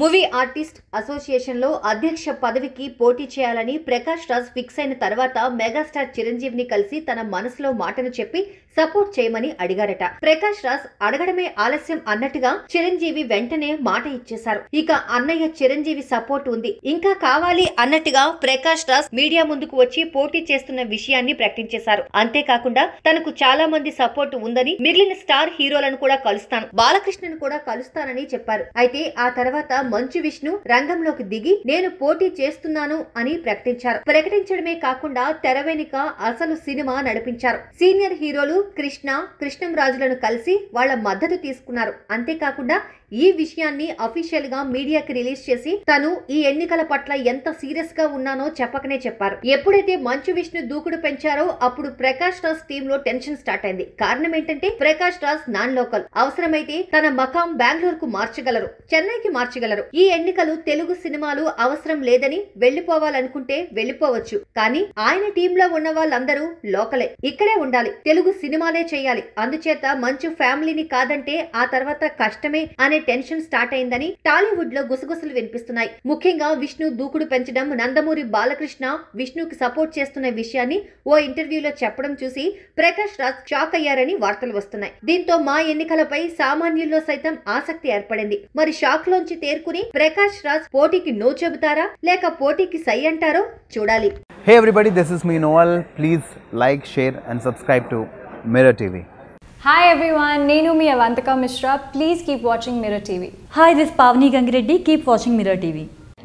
movie artist అసోసియేషన్లో అధ్యక్ష పదవికి పోటీ చేయాలని ప్రకాష్ రాజ్ ఫిక్స్ అయిన తర్వాత మెగాస్టార్ చిరంజీవిని కలిసి తన మనసులో మాటను చెప్పి సపోర్ట్ చేయమని అడిగారట ప్రకాష్ రాజ్ అడగడమే ఆలస్యం అన్నట్టుగా చిరంజీవి వెంటనే మాట ఇచ్చేశారు ఇక అన్నయ్య చిరంజీవి సపోర్ట్ ఉంది ఇంకా కావాలి అన్నట్టుగా ప్రకాష్ రాజ్ మీడియా ముందుకు వచ్చి పోటీ చేస్తున్న విషయాన్ని ప్రకటించేశారు అంతేకాకుండా తనకు చాలా మంది సపోర్ట్ ఉందని మిగిలిన స్టార్ హీరోలను కూడా కలుస్తాను బాలకృష్ణను కూడా కలుస్తానని చెప్పారు అయితే ఆ తర్వాత మంచు విష్ణు రంగంలోకి దిగి నేను పోటీ చేస్తున్నాను అని ప్రకటించారు ప్రకటించడమే కాకుండా తెరవేనిక అసలు సినిమా నడిపించారు సీనియర్ హీరోలు కృష్ణ కృష్ణంరాజులను కలిసి వాళ్ల మద్దతు తీసుకున్నారు అంతేకాకుండా ఈ విషయాన్ని అఫీషియల్ గా మీడియాకి రిలీజ్ చేసి తను ఈ ఎన్నికల పట్ల ఎంత సీరియస్ గా ఉన్నానో చెప్పకనే చెప్పారు ఎప్పుడైతే మంచు విష్ణు దూకుడు పెంచారో అప్పుడు ప్రకాష్ రాజ్ టీమ్ లో టెన్షన్ స్టార్ట్ అయింది కారణం ఏంటంటే ప్రకాష్ రాజ్ నాన్ లోకల్ అవసరమైతే తన మకాం బెంగళూరు కు మార్చగలరు చెన్నైకి మార్చగలరు చేయగలరు ఈ ఎన్నికలు తెలుగు సినిమాలు అవసరం లేదని వెళ్లిపోవాలనుకుంటే వెళ్లిపోవచ్చు కానీ ఆయన టీంలో ఉన్న వాళ్ళందరూ లోకలే ఇక్కడే ఉండాలి తెలుగు సినిమాలే చేయాలి అందుచేత మంచు ఫ్యామిలీని కాదంటే ఆ తర్వాత కష్టమే అనే టెన్షన్ స్టార్ట్ అయిందని టాలీవుడ్ లో గుసగుసలు వినిపిస్తున్నాయి ముఖ్యంగా విష్ణు దూకుడు పెంచడం నందమూరి బాలకృష్ణ విష్ణుకి సపోర్ట్ చేస్తున్న విషయాన్ని ఓ ఇంటర్వ్యూలో చెప్పడం చూసి ప్రకాష్ రాజ్ షాక్ అయ్యారని వార్తలు వస్తున్నాయి దీంతో మా ఎన్నికలపై సామాన్యుల్లో సైతం ఆసక్తి ఏర్పడింది మరి షాక్ లోంచి తేరు పేర్కొని ప్రకాష్ రాజ్ పోటీకి నో చెబుతారా లేక పోటీకి సై అంటారో చూడాలి హే ఎవ్రీబడి దిస్ ఇస్ మీ Noval please like share and subscribe to Mirror TV hi everyone నేను మీ Avantika Mishra please keep watching Mirror TV hi this Pavani Gangireddy keep watching Mirror TV